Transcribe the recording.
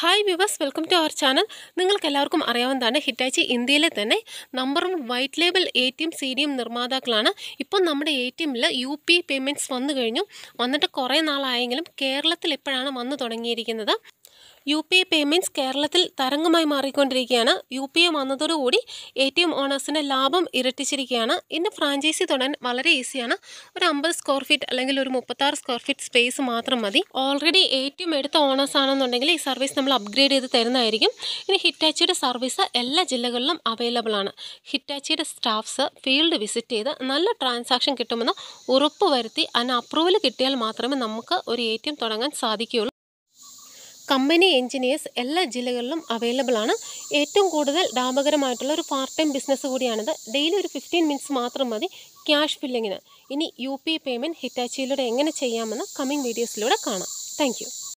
hi വിവസ് welcome to our channel നിങ്ങൾക്ക് എല്ലാവർക്കും അറിയാവുന്നതാണ് ഹിറ്റാച്ചി ഇന്ത്യയിലെ തന്നെ number one white label A T M C D M നിർമ്മാതാക്കളാണ് ഇപ്പം നമ്മുടെ എ ടി എമ്മിൽ യു പി പേയ്മെൻറ്റ്സ് വന്നു കഴിഞ്ഞു വന്നിട്ട് കുറേ നാളായെങ്കിലും കേരളത്തിൽ ഇപ്പോഴാണ് വന്നു തുടങ്ങിയിരിക്കുന്നത് യു പി ഐ പേയ്മെൻറ്റ്സ് കേരളത്തിൽ തരംഗമായി മാറിക്കൊണ്ടിരിക്കുകയാണ് യു പി ഐ വന്നതോടുകൂടി എ ടി എം ഓണേഴ്സിൻ്റെ ലാഭം ഇരട്ടിച്ചിരിക്കുകയാണ് ഇന്ന് ഫ്രാഞ്ചൈസി തുടരാൻ വളരെ ഈസിയാണ് ഒരു അമ്പത് സ്ക്വയർ ഫീറ്റ് അല്ലെങ്കിൽ ഒരു മുപ്പത്താറ് സ്ക്വയർ ഫീറ്റ് സ്പേസ് മാത്രം മതി ഓൾറെഡി എ ടി എം എടുത്ത ഓണേഴ്സ് ആണെന്നുണ്ടെങ്കിൽ ഈ സർവീസ് നമ്മൾ അപ്ഗ്രേഡ് ചെയ്ത് തരുന്നതായിരിക്കും ഇനി ഹിറ്റാച്ചിയുടെ സർവീസ് എല്ലാ ജില്ലകളിലും അവൈലബിൾ ആണ് ഹിറ്റാച്ചിയുടെ സ്റ്റാഫ്സ് ഫീൽഡ് വിസിറ്റ് ചെയ്ത് നല്ല ട്രാൻസാക്ഷൻ കിട്ടുമെന്ന് ഉറപ്പ് വരുത്തി അതിന് അപ്രൂവൽ കിട്ടിയാൽ മാത്രമേ നമുക്ക് ഒരു എ ടി എം തുടങ്ങാൻ സാധിക്കുകയുള്ളൂ കമ്പനി എൻജിനീയേഴ്സ് എല്ലാ ജില്ലകളിലും അവൈലബിൾ ആണ് ഏറ്റവും കൂടുതൽ ലാഭകരമായിട്ടുള്ള ഒരു പാർട്ട് ടൈം ബിസിനസ് കൂടിയാണിത് ഡെയിലി ഒരു ഫിഫ്റ്റീൻ മിനിറ്റ്സ് മാത്രം മതി ക്യാഷ് ഫില്ലിങ്ങിന് ഇനി യു പേയ്മെൻറ്റ് ഹിറ്റാച്ചിയിലൂടെ എങ്ങനെ ചെയ്യാമെന്ന് കമ്മിങ് വീഡിയോസിലൂടെ കാണാം താങ്ക്